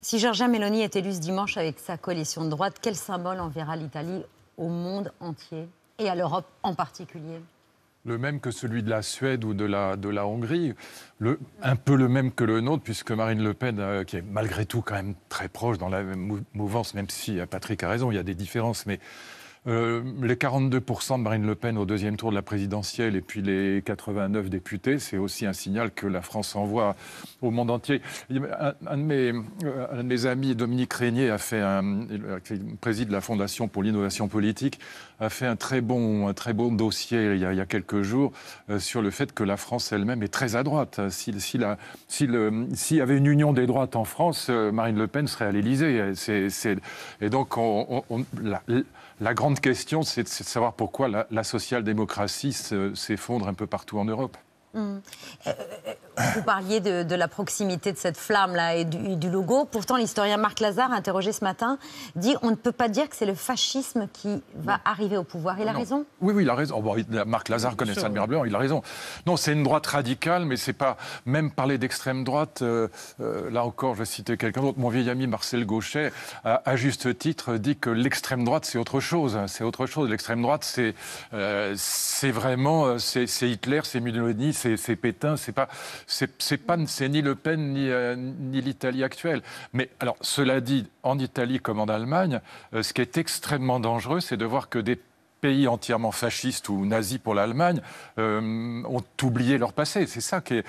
Si Giorgia Meloni est élue ce dimanche avec sa coalition de droite, quel symbole enverra l'Italie au monde entier et à l'Europe en particulier le même que celui de la Suède ou de la, de la Hongrie, un peu le même que le nôtre, puisque Marine Le Pen, euh, qui est malgré tout quand même très proche dans la mouvance, même si euh, Patrick a raison, il y a des différences, mais euh, les 42% de Marine Le Pen au deuxième tour de la présidentielle et puis les 89 députés, c'est aussi un signal que la France envoie au monde entier. Euh, un, de, mes, amis, Dominique Régnier, a fait un, qui préside la Fondation pour l'innovation politique, a fait un très bon, un très bon dossier il y, a, quelques jours euh, sur le fait que la France elle-même est très à droite. S'il si si y avait une union des droites en France, Marine Le Pen serait à l'Élysée. Et donc on, la grande question, c'est de savoir pourquoi la, la social-démocratie s'effondre un peu partout en Europe. Hmm. Euh, euh, euh, vous parliez de, la proximité de cette flamme-là et, du, logo. Pourtant, l'historien Marc Lazare, interrogé ce matin, dit on ne peut pas dire que c'est le fascisme qui va arriver au pouvoir. Il a raison Oui, oui, il a raison. Oh, bah, Marc Lazare connaît ça admirablement, il a raison. Non, c'est une droite radicale, mais c'est pas. Même parler d'extrême droite, là encore, je vais citer quelqu'un d'autre. Mon vieil ami Marcel Gauchet, à, juste titre, dit que l'extrême droite, c'est autre chose. Hein. C'est autre chose. L'extrême droite, c'est vraiment. C'est Hitler, c'est Mussolini, c'est c'est Pétain, c'est pas, c'est ni Le Pen euh, ni, l'Italie actuelle. Mais alors, cela dit, en Italie comme en Allemagne, euh, ce qui est extrêmement dangereux, c'est de voir que des pays entièrement fascistes ou nazis pour l'Allemagne euh, ont oublié leur passé. C'est ça qui est.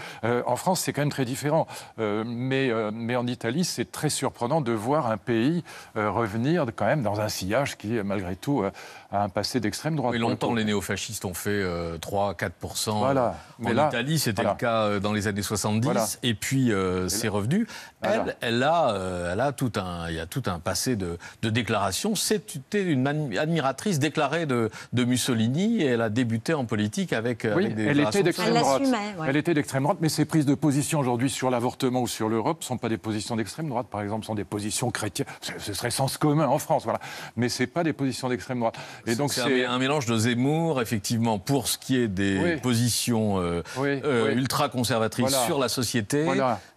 en France, c'est quand même très différent. mais, mais en Italie, c'est très surprenant de voir un pays revenir quand même dans un sillage qui, malgré tout, à un passé d'extrême droite. Mais longtemps, les néofascistes ont fait 3-4%. Euh, voilà. Euh, en Italie, c'était le cas euh, dans les années 70. Et puis, c'est revenu. Elle, elle a, elle a tout un, il y a tout un passé de, de déclaration. C'était une admiratrice déclarée de, Mussolini et elle a débuté en politique avec, des elle était d'extrême droite. Elle était d'extrême droite, mais ses prises de position aujourd'hui sur l'avortement ou sur l'Europe ne sont pas des positions d'extrême droite, par exemple, sont des positions chrétiennes. Ce serait sens commun en France, voilà. Mais ce pas des positions d'extrême droite. Et donc c'est un, mélange de Zemmour, effectivement, pour ce qui est des positions euh, euh, ultra conservatrices sur la société,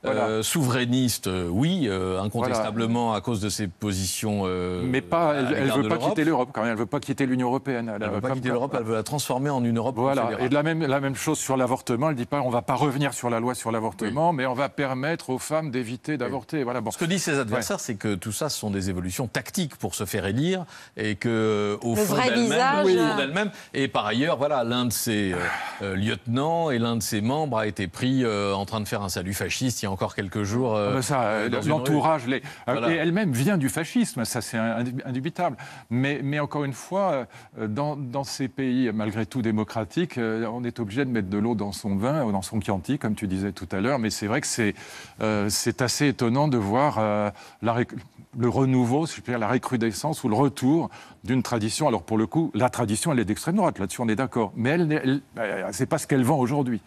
euh, souverainiste, oui, incontestablement à cause de ses positions. Mais pas, elle, ne veut pas quitter l'Europe quand même. Elle veut pas quitter l'Union européenne. Elle, ne veut, pas quitter l'Europe. Elle veut la transformer en une Europe. Voilà. Et de la même la même chose sur l'avortement. Elle dit pas, on va pas revenir sur la loi sur l'avortement, mais on va permettre aux femmes d'éviter d'avorter. Voilà. Ce que disent ses adversaires, c'est que tout ça, ce sont des évolutions tactiques pour se faire élire et que au fond, d'elle-même. Et par ailleurs, voilà, l'un de ses euh, euh, lieutenants et l'un de ses membres a été pris euh, en train de faire un salut fasciste il y a encore quelques jours. Ah, l'entourage, les... et elle-même vient du fascisme, ça c'est indubitable. Mais, mais encore une fois, dans, dans, ces pays malgré tout démocratiques, on est obligé de mettre de l'eau dans son vin, ou dans son Chianti, comme tu disais tout à l'heure. Mais c'est vrai que c'est c'est assez étonnant de voir le renouveau, la recrudescence ou le retour d'une tradition. Alors pour le coup, la tradition, elle est d'extrême droite, là-dessus on est d'accord. Mais elle, n'est euh, c'est pas ce qu'elle vend aujourd'hui.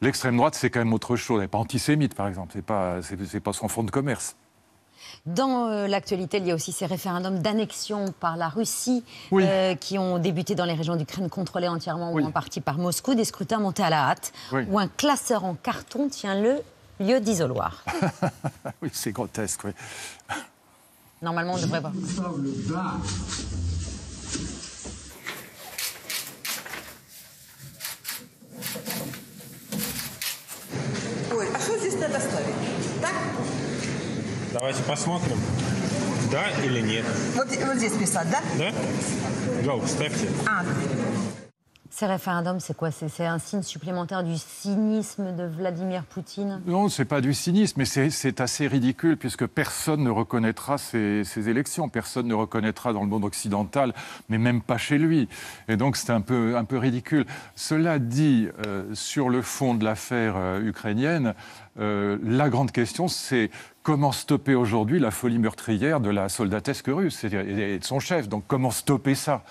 L'extrême droite, c'est quand même autre chose. Elle n'est pas antisémite, par exemple. C'est pas, c'est pas son fonds de commerce. Dans euh, l'actualité, il y a aussi ces référendums d'annexion par la Russie euh, qui ont débuté dans les régions d'Ukraine contrôlées entièrement ou en partie par Moscou, des scrutins montés à la hâte, où un classeur en carton tient le lieu d'isoloir. oui, c'est grotesque, Normalement, on devrait pas. Давайте посмотрим, Ces référendums, c'est quoi C'est un signe supplémentaire du cynisme de Vladimir Poutine Non, ce n'est pas du cynisme, mais c'est assez ridicule puisque personne ne reconnaîtra ces, élections, personne ne reconnaîtra dans le monde occidental, mais même pas chez lui. Et donc c'est un peu, un peu ridicule. Cela dit, euh, sur le fond de l'affaire euh, ukrainienne, euh, la grande question, c'est Comment stopper aujourd'hui la folie meurtrière de la soldatesque russe et de son chef Donc comment stopper ça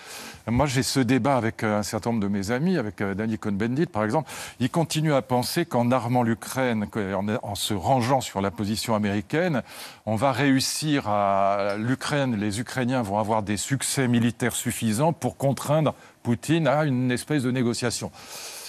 Moi j'ai ce débat avec euh, un certain nombre de mes amis, avec euh, Danny Cohn-Bendit par exemple. Il continue à penser qu'en armant l'Ukraine, en se rangeant sur la position américaine, on va réussir à l'Ukraine, les Ukrainiens vont avoir des succès militaires suffisants pour contraindre Poutine à une espèce de négociation.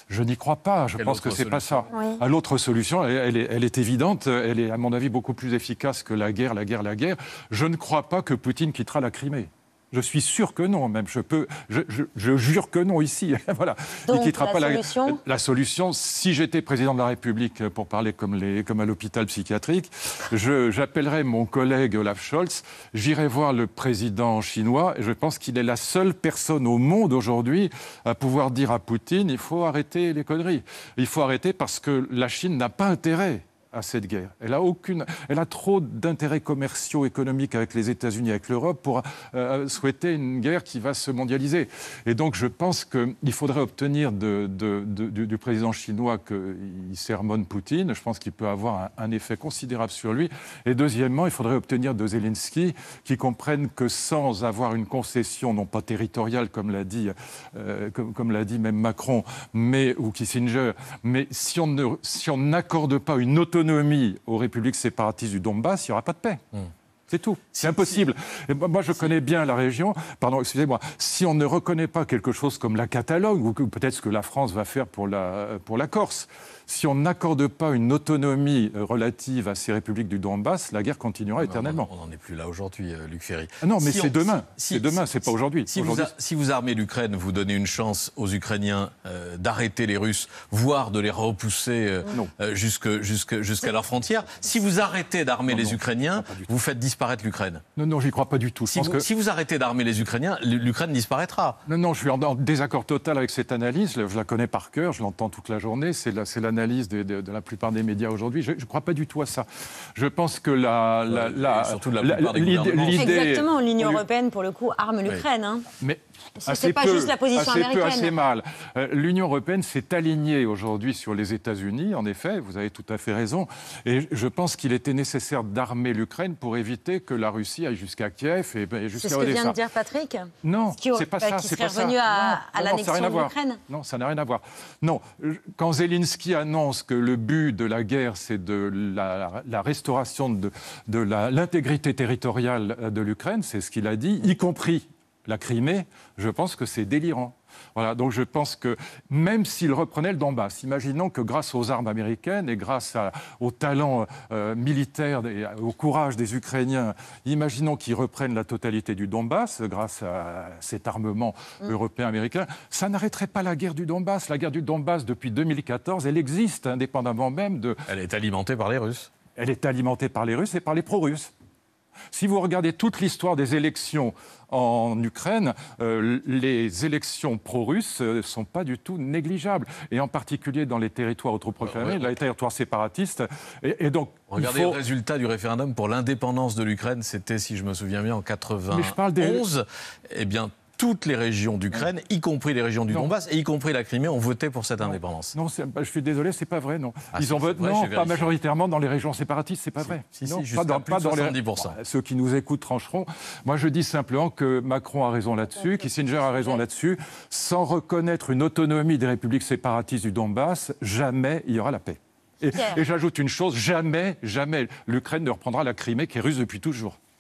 Je n'y crois pas. Je pense que ce n'est pas ça. À l'autre solution, elle, est, évidente. Elle est, à mon avis, beaucoup plus efficace que la guerre, la guerre, la guerre. Je ne crois pas que Poutine quittera la Crimée. Je suis sûr que non, même. Je, peux, je, jure que non ici. voilà. Donc, Il quittera la solution... la, solution. Si j'étais président de la République, pour parler comme, à l'hôpital psychiatrique, j'appellerais mon collègue Olaf Scholz, j'irai voir le président chinois, et je pense qu'il est la seule personne au monde aujourd'hui à pouvoir dire à Poutine il faut arrêter les conneries. Il faut arrêter parce que la Chine n'a pas intérêt à cette guerre. Elle a, aucune, elle a trop d'intérêts commerciaux, économiques avec les États-Unis, et avec l'Europe, pour euh, souhaiter une guerre qui va se mondialiser. Et donc je pense qu'il faudrait obtenir de, du, président chinois qu'il sermonne Poutine. Je pense qu'il peut avoir un, effet considérable sur lui. Et deuxièmement, il faudrait obtenir de Zelensky qu'il comprenne que sans avoir une concession, non pas territoriale comme l'a dit, euh, comme, l'a dit même Macron, mais, ou Kissinger, mais si on n'accorde si pas une autonomie aux républiques séparatistes du Donbass, il n'y aura pas de paix. Hmm. C'est tout. C'est impossible. moi, je connais bien la région. Pardon, excusez-moi. Si on ne reconnaît pas quelque chose comme la Catalogne, ou peut-être ce que la France va faire pour la, pour la Corse, si on n'accorde pas une autonomie euh, relative à ces républiques du Donbass, la guerre continuera éternellement. On n'en est plus là aujourd'hui, euh, Luc Ferry. Ah non, mais c'est demain. Si, c'est demain, c'est pas aujourd'hui. si, vous armez l'Ukraine, vous donnez une chance aux Ukrainiens euh, d'arrêter les Russes, voire de les repousser jusque jusqu'à leurs frontières. leur frontière. Si vous arrêtez d'armer les Ukrainiens, vous faites disparaître l'Ukraine Non, non, j'y crois pas du tout. Si, vous, que... si vous arrêtez d'armer les Ukrainiens, l'Ukraine disparaîtra. Non, non, je suis en, désaccord total avec cette analyse. Je la connais par cœur, je l'entends toute la journée. C'est l'analyse de, de, la plupart des médias aujourd'hui. Je ne crois pas du tout à ça. Je pense que la. la, la Exactement, l'Union européenne, pour le coup, arme l'Ukraine. Hein. Mais c'est pas juste la position assez C'est Peu, assez mal. Euh, L'Union européenne s'est alignée aujourd'hui sur les États-Unis, en effet, vous avez tout à fait raison. Et je pense qu'il était nécessaire d'armer l'Ukraine pour éviter que la Russie aille jusqu'à Kiev et, ben, jusqu'à Odessa. C'est ce que vient de dire Patrick Non, c'est pas euh, ça. C'est revenu à, à l'annexion de l'Ukraine Non, ça n'a rien à voir. Non, quand Zelensky annonce que le but de la guerre, c'est de la, la, restauration de, de l'intégrité territoriale de l'Ukraine, c'est ce qu'il a dit, y compris la Crimée, je pense que c'est délirant. Voilà, donc je pense que même s'il reprenait le Donbass, imaginons que grâce aux armes américaines et grâce au talent euh, militaire et au courage des Ukrainiens, imaginons qu'ils reprennent la totalité du Donbass grâce à cet armement mm. européen-américain, ça n'arrêterait pas la guerre du Donbass. La guerre du Donbass depuis 2014, elle existe indépendamment même de... Elle est alimentée par les Russes. Elle est alimentée par les Russes et par les pro-russes. Si vous regardez toute l'histoire des élections en Ukraine, euh, les élections pro-russes ne euh, sont pas du tout négligeables, et en particulier dans les territoires autoproclamés, les territoires séparatistes. Et, donc, regardez le résultat du référendum pour l'indépendance de l'Ukraine, c'était, si je me souviens bien, en 91. Mais je parle des... Eh bien, toutes les régions d'Ukraine, y compris les régions du Donbass et y compris la Crimée, ont voté pour cette indépendance. Non, je suis désolé, c'est pas vrai, non. Ah, Ils ont voté, non, pas majoritairement dans les régions séparatistes, c'est pas vrai. Si, non, pas, dans, les. ceux qui nous écoutent trancheront. Moi, je dis simplement que Macron a raison là-dessus, Kissinger a raison là-dessus. Sans reconnaître une autonomie des républiques séparatistes du Donbass, jamais il y aura la paix. Et, et j'ajoute une chose, jamais, jamais l'Ukraine ne reprendra la Crimée qui est russe depuis toujours.